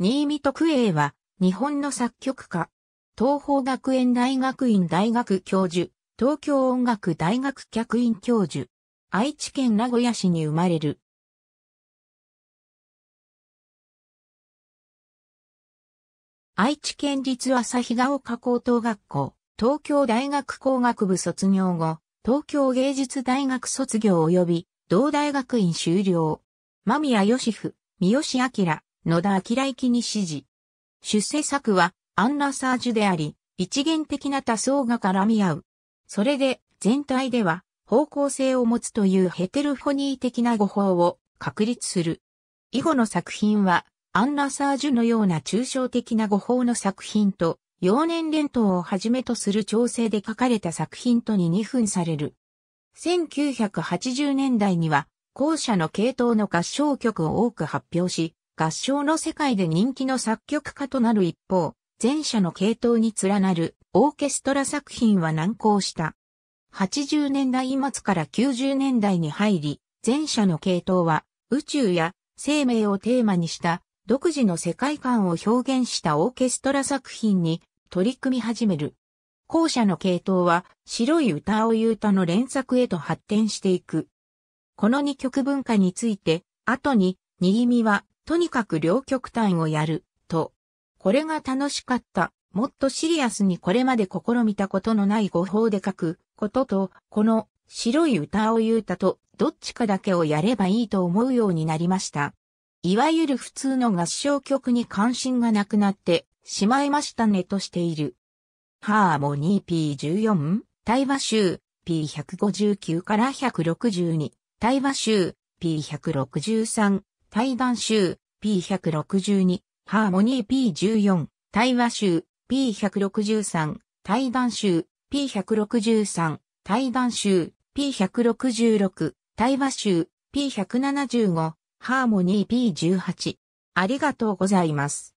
新見徳英は、日本の作曲家。東方学園大学院大学教授、東京音楽大学客員教授。愛知県名古屋市に生まれる。愛知県立朝日ヶ丘高等学校、東京大学工学部卒業後、東京芸術大学卒業及び、同大学院修了。間宮義夫、三好明、野田明行に指示。出世作はアンナサージュであり、一元的な多層が絡み合う。それで全体では方向性を持つというヘテルフォニー的な語法を確立する。以後の作品はアンナサージュのような抽象的な語法の作品と、幼年連投をはじめとする調整で書かれた作品とに2分される。1980年代には、後者の系統の合唱曲を多く発表し、合唱の世界で人気の作曲家となる一方、前者の系統に連なるオーケストラ作品は難航した。80年代末から90年代に入り、前者の系統は宇宙や生命をテーマにした独自の世界観を表現したオーケストラ作品に取り組み始める。後者の系統は白い歌を言う歌の連作へと発展していく。この2曲文化について、後に新みはとにかく両極端をやる、と。これが楽しかった。もっとシリアスにこれまで試みたことのない語法で書くことと、この白い歌を言うたと、どっちかだけをやればいいと思うようになりました。いわゆる普通の合唱曲に関心がなくなってしまいましたねとしている。ハーモニー P14、対話集 P159 から162、対話集 P163、対談集 P162、ハーモニー P14、対話集 P163、対談集 P163、対談集 P166、対話集 P175、ハーモニー P18。ありがとうございます。